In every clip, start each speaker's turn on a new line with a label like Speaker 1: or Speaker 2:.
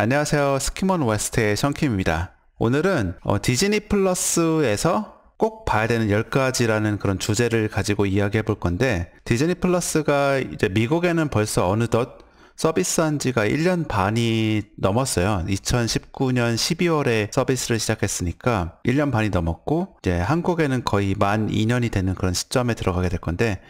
Speaker 1: 안녕하세요. 스키먼 웨스트의 션킴입니다. 오늘은 어, 디즈니 플러스에서 꼭 봐야 되는 10가지라는 그런 주제를 가지고 이야기해 볼 건데 디즈니 플러스가 이제 미국에는 벌써 어느덧 서비스한 지가 1년 반이 넘었어요. 2019년 12월에 서비스를 시작했으니까 1년 반이 넘었고 이제 한국에는 거의 만 2년이 되는 그런 시점에 들어가게 될 건데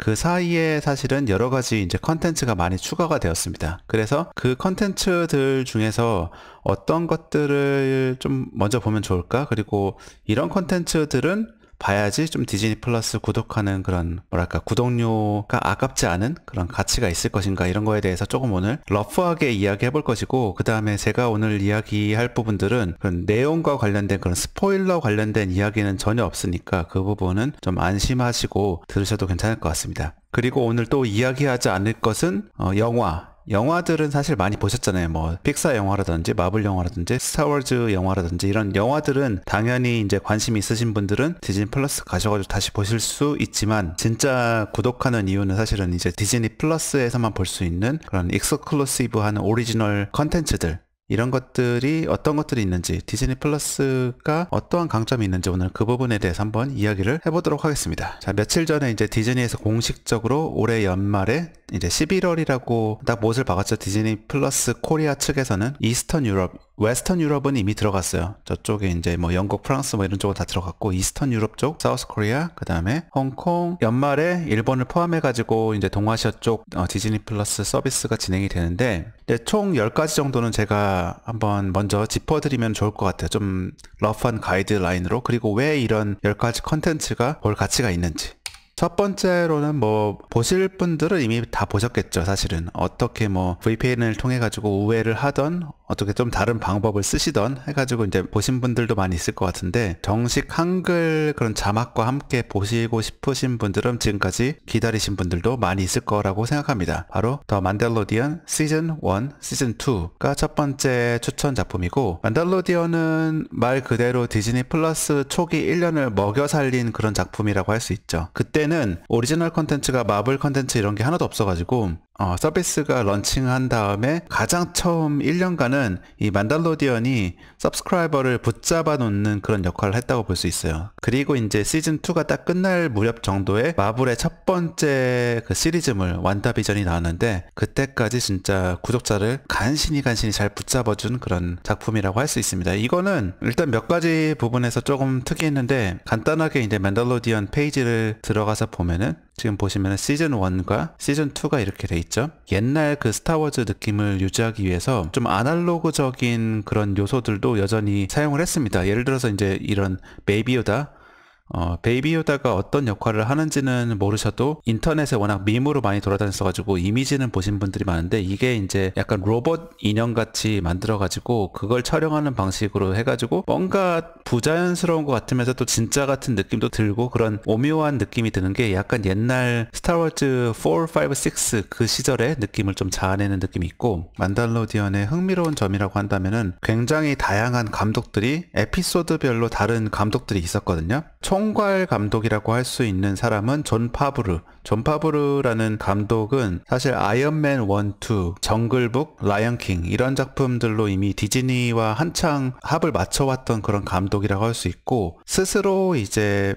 Speaker 1: 그 사이에 사실은 여러 가지 이제 컨텐츠가 많이 추가가 되었습니다. 그래서 그 컨텐츠들 중에서 어떤 것들을 좀 먼저 보면 좋을까? 그리고 이런 컨텐츠들은 봐야지 좀 디즈니 플러스 구독하는 그런 뭐랄까 구독료가 아깝지 않은 그런 가치가 있을 것인가 이런 거에 대해서 조금 오늘 러프하게 이야기해 볼 것이고 그 다음에 제가 오늘 이야기할 부분들은 그런 내용과 관련된 그런 스포일러 관련된 이야기는 전혀 없으니까 그 부분은 좀 안심하시고 들으셔도 괜찮을 것 같습니다. 그리고 오늘 또 이야기하지 않을 것은 어, 영화, 영화들은 사실 많이 보셨잖아요. 뭐 픽사 영화라든지 마블 영화라든지 스타워즈 영화라든지 이런 영화들은 당연히 이제 관심 있으신 분들은 디즈니 플러스 가셔가지고 다시 보실 수 있지만 진짜 구독하는 이유는 사실은 이제 디즈니 플러스에서만 볼 수 있는 그런 익스클루시브한 오리지널 컨텐츠들 이런 것들이 어떤 것들이 있는지 디즈니 플러스가 어떠한 강점이 있는지 오늘 그 부분에 대해서 한번 이야기를 해보도록 하겠습니다. 자 며칠 전에 이제 디즈니에서 공식적으로 올해 연말에 이제 11월이라고 딱 못을 박았죠. 디즈니 플러스 코리아 측에서는 이스턴 유럽 웨스턴 유럽은 이미 들어갔어요. 저쪽에 이제 뭐 영국, 프랑스 뭐 이런 쪽으로다 들어갔고 이스턴 유럽 쪽, 사우스 코리아, 그 다음에 홍콩 연말에 일본을 포함해가지고 이제 동아시아 쪽 어, 디즈니 플러스 서비스가 진행이 되는데 총 10가지 정도는 제가 한번 먼저 짚어드리면 좋을 것 같아요. 좀 러프한 가이드라인으로 그리고 왜 이런 10가지 컨텐츠가 볼 가치가 있는지 첫 번째로는 뭐 보실 분들은 이미 다 보셨겠죠 사실은 어떻게 뭐 VPN을 통해 가지고 우회를 하던 어떻게 좀 다른 방법을 쓰시던 해가지고 이제 보신 분들도 많이 있을 것 같은데 정식 한글 그런 자막과 함께 보시고 싶으신 분들은 지금까지 기다리신 분들도 많이 있을 거라고 생각합니다. 바로 더 만델로디언 시즌 1, 시즌 2가 첫 번째 추천 작품이고 만델로디언은 말 그대로 디즈니 플러스 초기 1년을 먹여 살린 그런 작품이라고 할 수 있죠. 그때는 오리지널 컨텐츠가 마블 컨텐츠 이런 게 하나도 없어가지고 어, 서비스가 런칭한 다음에 가장 처음 1년간은 이 만달로디언이 서브스크라이버를 붙잡아 놓는 그런 역할을 했다고 볼 수 있어요. 그리고 이제 시즌2가 딱 끝날 무렵 정도에 마블의 첫 번째 그 시리즈물 완다비전이 나왔는데 그때까지 진짜 구독자를 간신히 간신히 잘 붙잡아준 그런 작품이라고 할 수 있습니다. 이거는 일단 몇 가지 부분에서 조금 특이했는데 간단하게 이제 만달로디언 페이지를 들어가서 보면은 지금 보시면 시즌 1과 시즌 2가 이렇게 돼 있죠. 옛날 그 스타워즈 느낌을 유지하기 위해서 좀 아날로그적인 그런 요소들도 여전히 사용을 했습니다. 예를 들어서 이제 이런 베이비 요다 어, 베이비 요다가 어떤 역할을 하는지는 모르셔도 인터넷에 워낙 밈으로 많이 돌아다녔어가지고 이미지는 보신 분들이 많은데 이게 이제 약간 로봇 인형같이 만들어가지고 그걸 촬영하는 방식으로 해가지고 뭔가 부자연스러운 것 같으면서 또 진짜 같은 느낌도 들고 그런 오묘한 느낌이 드는 게 약간 옛날 스타워즈 4, 5, 6 그 시절의 느낌을 좀 자아내는 느낌이 있고 만달로디언의 흥미로운 점이라고 한다면은 굉장히 다양한 감독들이 에피소드별로 다른 감독들이 있었거든요. 총괄 감독이라고 할 수 있는 사람은 존 파브르, 존 파브르라는 감독은 사실 아이언맨 1, 2, 정글북, 라이언킹 이런 작품들로 이미 디즈니와 한창 합을 맞춰왔던 그런 감독이라고 할 수 있고 스스로 이제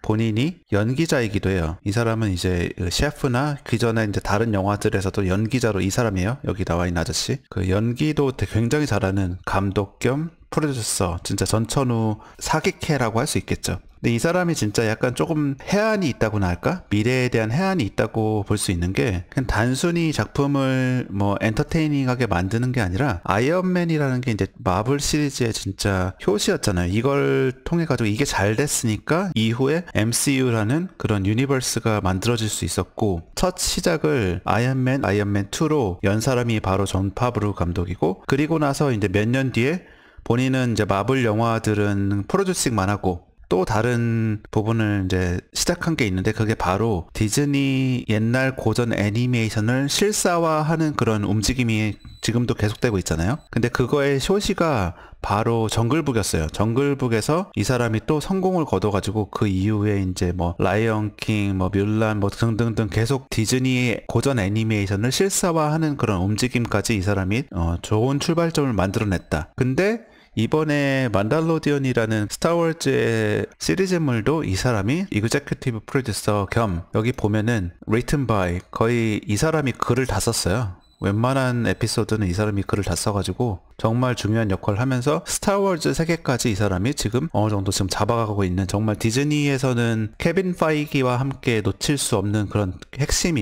Speaker 1: 본인이 연기자이기도 해요. 이 사람은 이제 그 셰프나 그 전에 이제 다른 영화들에서도 연기자로 이 사람이에요. 여기 나와 있는 아저씨. 그 연기도 굉장히 잘하는 감독 겸 프로듀서 진짜 전천후 사기캐라고 할 수 있겠죠. 근데 이 사람이 진짜 약간 조금 해안이 있다고나 할까? 미래에 대한 해안이 있다고 볼 수 있는 게 단순히 작품을 뭐 엔터테이닝하게 만드는 게 아니라 아이언맨이라는 게 이제 마블 시리즈의 진짜 효시였잖아요. 이걸 통해 가지고 이게 잘 됐으니까 이후에 MCU라는 그런 유니버스가 만들어질 수 있었고 첫 시작을 아이언맨, 아이언맨 2로 연 사람이 바로 존 파브루 감독이고 그리고 나서 이제 몇 년 뒤에 본인은 이제 마블 영화들은 프로듀싱만 하고 또 다른 부분을 이제 시작한 게 있는데 그게 바로 디즈니 옛날 고전 애니메이션을 실사화하는 그런 움직임이 지금도 계속되고 있잖아요. 근데 그거의 쇼시가 바로 정글북이었어요. 정글북에서 이 사람이 또 성공을 거둬가지고 그 이후에 이제 뭐 라이언킹, 뭐 뮬란 뭐 등등등 계속 디즈니 고전 애니메이션을 실사화하는 그런 움직임까지 이 사람이 어 좋은 출발점을 만들어냈다. 근데 이번에 만달로디언이라는 스타워즈의 시리즈물도 이 사람이 이그제큐티브 프로듀서 겸 여기 보면은 레이튼 바이 거의 이 사람이 글을 다 썼어요. 웬만한 에피소드는 이 사람이 글을 다 써가지고 정말 중요한 역할을 하면서 스타워즈 세계까지 이 사람이 지금 어느 정도 지금 잡아가고 있는 정말 디즈니에서는 케빈 파이기와 함께 놓칠 수 없는 그런 핵심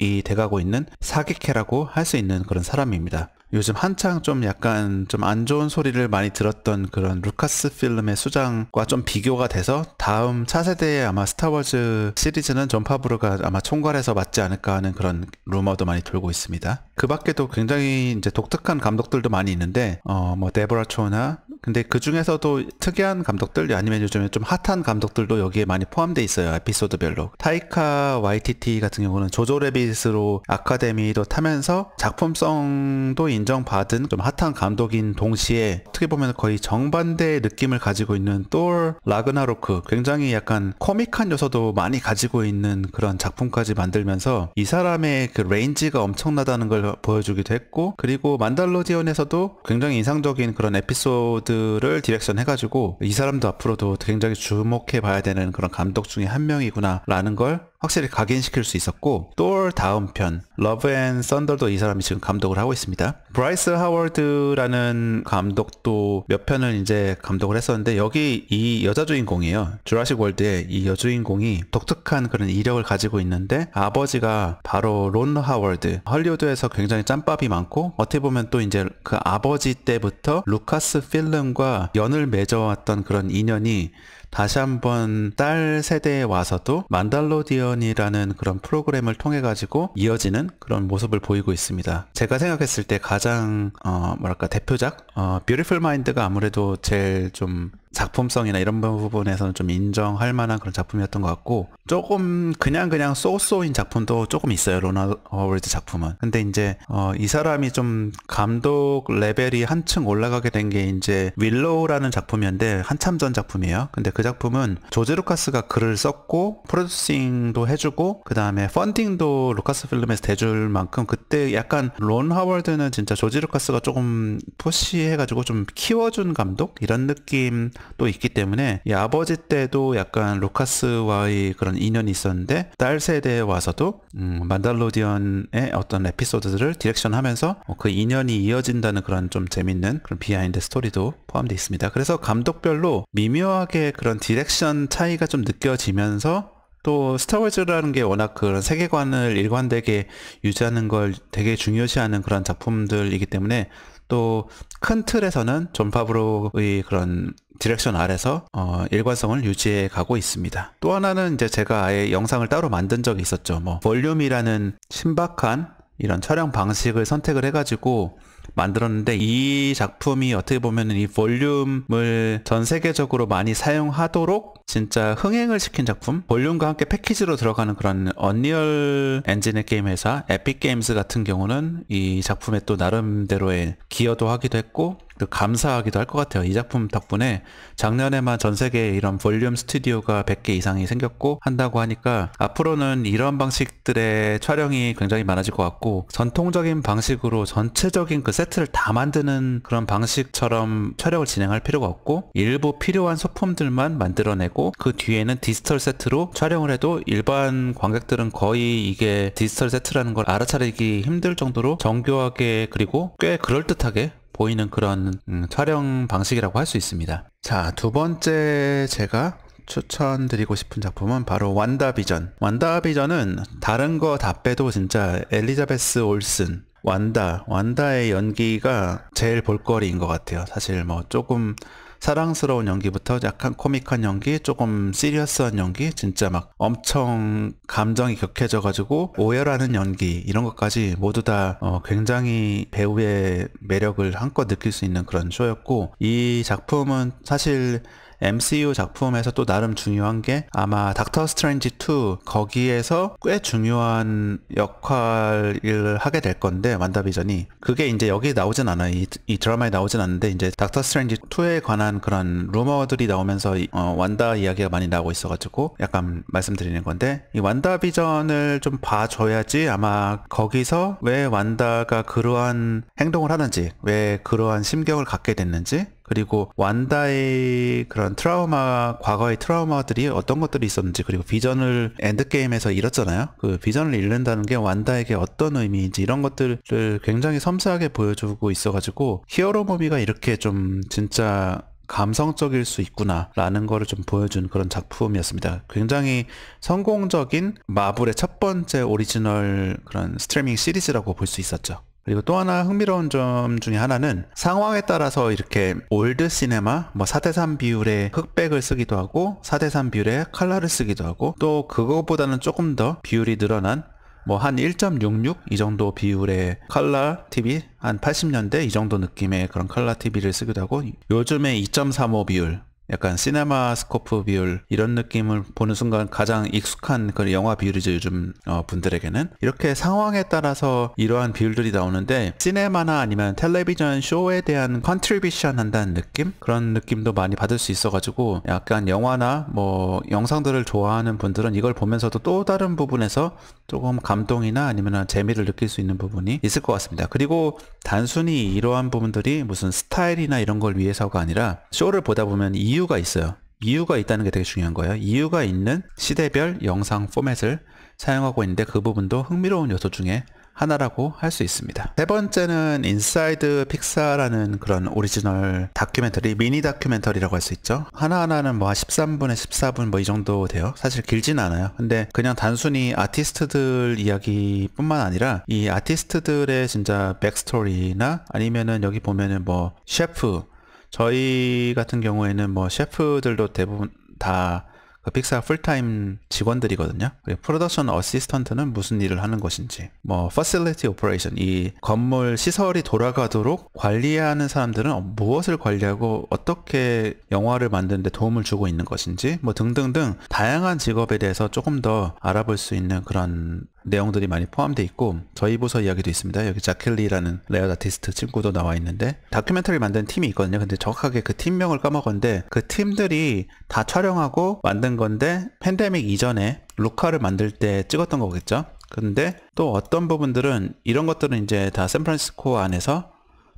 Speaker 1: 인물이 돼가고 있는 사기캐라고 할 수 있는 그런 사람입니다. 요즘 한창 좀 약간 좀 안 좋은 소리를 많이 들었던 그런 루카스 필름의 수장과 좀 비교가 돼서 다음 차세대의 아마 스타워즈 시리즈는 존 파브르가 아마 총괄해서 맞지 않을까 하는 그런 루머도 많이 돌고 있습니다. 그 밖에도 굉장히 이제 독특한 감독들도 많이 있는데 어뭐데브라 초나 근데 그 중에서도 특이한 감독들 아니면 요즘에 좀 핫한 감독들도 여기에 많이 포함되어 있어요 에피소드별로 타이카 YTT 같은 경우는 조조 레빗으로 아카데미도 타면서 작품성도 인정받은 좀 핫한 감독인 동시에 어떻게 보면 거의 정반대의 느낌을 가지고 있는 똘 라그나로크 굉장히 약간 코믹한 요소도 많이 가지고 있는 그런 작품까지 만들면서 이 사람의 그 레인지가 엄청나다는 걸 보여주기도 했고 그리고 만달로디언에서도 굉장히 인상적인 그런 에피소드 것들을 디렉션 해가지고 이 사람도 앞으로도 굉장히 주목해 봐야 되는 그런 감독 중에 한 명이구나 라는 걸 확실히 각인시킬 수 있었고 또 다음 편 러브 앤 썬더도 이 사람이 지금 감독을 하고 있습니다. 브라이스 하워드라는 감독도 몇 편을 이제 감독을 했었는데 여기 이 여자 주인공이에요. 주라식 월드의 이 여주인공이 독특한 그런 이력을 가지고 있는데 아버지가 바로 론 하워드 헐리우드에서 굉장히 짬밥이 많고 어떻게 보면 또 이제 그 아버지 때부터 루카스 필름과 연을 맺어왔던 그런 인연이 다시 한번 딸 세대에 와서도 만달로디언이라는 그런 프로그램을 통해 가지고 이어지는 그런 모습을 보이고 있습니다. 제가 생각했을 때 가장 어, 뭐랄까 대표작 어, b e a u t i 가 아무래도 제일 좀 작품성이나 이런 부분에서는 좀 인정할 만한 그런 작품이었던 것 같고 조금 그냥 그냥 쏘쏘인 작품도 조금 있어요 로나 월드 작품은 근데 이제 어, 이 사람이 좀 감독 레벨이 한층 올라가게 된 게 이제 윌로우라는 작품이었는데 한참 전 작품이에요 근데 그 작품은 조제 루카스가 글을 썼고 프로듀싱도 해주고 그 다음에 펀딩도 루카스 필름에서 대줄 만큼 그때 약간 론하월드는 진짜 조지 루카스가 조금 푸시해가지고 좀 키워준 감독 이런 느낌 또 있기 때문에 이 아버지 때도 약간 루카스와의 그런 인연이 있었는데 딸 세대에 와서도 음, 만달로디언의 어떤 에피소드들을 디렉션하면서 어, 그 인연이 이어진다는 그런 좀 재밌는 그런 비하인드 스토리도 포함되어 있습니다. 그래서 감독별로 미묘하게 그런 디렉션 차이가 좀 느껴지면서 또 스타워즈라는 게 워낙 그런 세계관을 일관되게 유지하는 걸 되게 중요시하는 그런 작품들이기 때문에 또 큰 틀에서는 존파브로의 그런 디렉션 아래서 어, 일관성을 유지해 가고 있습니다. 또 하나는 이제 제가 아예 영상을 따로 만든 적이 있었죠. 뭐 볼륨이라는 신박한 이런 촬영 방식을 선택을 해가지고 만들었는데 이 작품이 어떻게 보면은 이 볼륨을 전 세계적으로 많이 사용하도록 진짜 흥행을 시킨 작품 볼륨과 함께 패키지로 들어가는 그런 언리얼 엔진의 게임 회사 에픽게임스 같은 경우는 이 작품에 또 나름대로의 기여도 하기도 했고 또 그 감사하기도 할 것 같아요. 이 작품 덕분에 작년에만 전 세계에 이런 볼륨 스튜디오가 100개 이상이 생겼고 한다고 하니까 앞으로는 이런 방식들의 촬영이 굉장히 많아질 것 같고 전통적인 방식으로 전체적인 그 세트를 다 만드는 그런 방식처럼 촬영을 진행할 필요가 없고 일부 필요한 소품들만 만들어내고 그 뒤에는 디지털 세트로 촬영을 해도 일반 관객들은 거의 이게 디지털 세트라는 걸 알아차리기 힘들 정도로 정교하게 그리고 꽤 그럴듯하게 보이는 그런 음, 촬영 방식이라고 할 수 있습니다. 자, 두 번째 제가 추천드리고 싶은 작품은 바로 완다비전. 완다비전은 다른 거 다 빼도 진짜 엘리자베스 올슨, 완다, 완다의 연기가 제일 볼거리인 것 같아요. 사실 뭐 조금 사랑스러운 연기부터 약간 코믹한 연기, 조금 시리어스한 연기, 진짜 막 엄청 감정이 격해져가지고 오열하는 연기 이런 것까지 모두 다어 굉장히 배우의 매력을 한껏 느낄 수 있는 그런 쇼였고 이 작품은 사실 MCU 작품에서 또 나름 중요한 게 아마 닥터 스트레인지 2 거기에서 꽤 중요한 역할을 하게 될 건데 완다비전이 그게 이제 여기 나오진 않아요. 이, 이 드라마에 나오진 않는데 이제 닥터 스트레인지 2에 관한 그런 루머들이 나오면서 어, 완다 이야기가 많이 나오고 있어가지고 약간 말씀드리는 건데 이 완다비전을 좀 봐줘야지 아마 거기서 왜 완다가 그러한 행동을 하는지 왜 그러한 심경을 갖게 됐는지 그리고 완다의 그런 트라우마 과거의 트라우마들이 어떤 것들이 있었는지 그리고 비전을 엔드게임에서 잃었잖아요 그 비전을 잃는다는 게 완다에게 어떤 의미인지 이런 것들을 굉장히 섬세하게 보여주고 있어가지고 히어로 무비가 이렇게 좀 진짜 감성적일 수 있구나라는 거를 좀 보여준 그런 작품이었습니다. 굉장히 성공적인 마블의 첫 번째 오리지널 그런 스트리밍 시리즈라고 볼 수 있었죠. 그리고 또 하나 흥미로운 점 중에 하나는 상황에 따라서 이렇게 올드 시네마 뭐 4대3 비율의 흑백을 쓰기도 하고 4대3 비율의 컬러를 쓰기도 하고 또 그거보다는 조금 더 비율이 늘어난 뭐 한 1.66 이 정도 비율의 컬러 TV 한 80년대 이 정도 느낌의 그런 칼라 TV를 쓰기도 하고 요즘에 2.35 비율 약간 시네마 스코프 비율 이런 느낌을 보는 순간 가장 익숙한 그런 영화 비율이죠 요즘 어, 분들에게는 이렇게 상황에 따라서 이러한 비율들이 나오는데 시네마나 아니면 텔레비전 쇼에 대한 컨트리비션 한다는 느낌 그런 느낌도 많이 받을 수 있어가지고 약간 영화나 뭐 영상들을 좋아하는 분들은 이걸 보면서도 또 다른 부분에서 조금 감동이나 아니면 재미를 느낄 수 있는 부분이 있을 것 같습니다 그리고 단순히 이러한 부분들이 무슨 스타일이나 이런 걸 위해서가 아니라 쇼를 보다 보면 이유 이유가 있어요. 이유가 있다는 게 되게 중요한 거예요. 이유가 있는 시대별 영상 포맷을 사용하고 있는데 그 부분도 흥미로운 요소 중에 하나라고 할 수 있습니다. 세 번째는 인사이드 픽사라는 그런 오리지널 다큐멘터리, 미니 다큐멘터리라고 할 수 있죠. 하나하나는 뭐 13분에 14분 뭐 이 정도 돼요. 사실 길진 않아요. 근데 그냥 단순히 아티스트들 이야기뿐만 아니라 이 아티스트들의 진짜 백스토리나 아니면은 여기 보면은 뭐 셰프, 저희 같은 경우에는 뭐 셰프들도 대부분 다그 픽사 풀타임 직원들이거든요. 그리고 프로덕션 어시스턴트는 무슨 일을 하는 것인지, 뭐 퍼실리티 오퍼레이션 이 건물 시설이 돌아가도록 관리하는 사람들은 무엇을 관리하고 어떻게 영화를 만드는데 도움을 주고 있는 것인지, 뭐 등등등 다양한 직업에 대해서 조금 더 알아볼 수 있는 그런 내용들이 많이 포함되어 있고 저희 부서 이야기도 있습니다. 여기 자켈리라는 레어 아티스트 친구도 나와 있는데 다큐멘터리 만든 팀이 있거든요. 근데 정확하게 그 팀명을 까먹었는데 그 팀들이 다 촬영하고 만든 건데 팬데믹 이전에 로카를 만들 때 찍었던 거겠죠. 근데 또 어떤 부분들은 이런 것들은 이제 다 샌프란시스코 안에서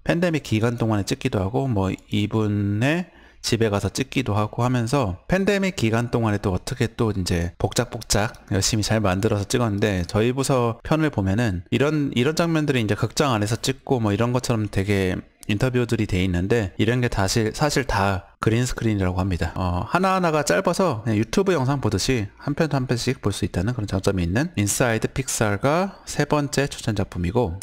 Speaker 1: 팬데믹 기간 동안에 찍기도 하고 뭐 이분의 집에 가서 찍기도 하고 하면서 팬데믹 기간 동안에 또 어떻게 또 이제 복작복작 열심히 잘 만들어서 찍었는데 저희 부서 편을 보면은 이런 이런 장면들이 이제 극장 안에서 찍고 뭐 이런 것처럼 되게 인터뷰들이 돼 있는데 이런 게 사실 사실 다 그린 스크린이라고 합니다. 어, 하나하나가 짧아서 유튜브 영상 보듯이 한편한 편씩 볼 수 있다는 그런 장점이 있는 인사이드 픽셀과세 번째 추천 작품이고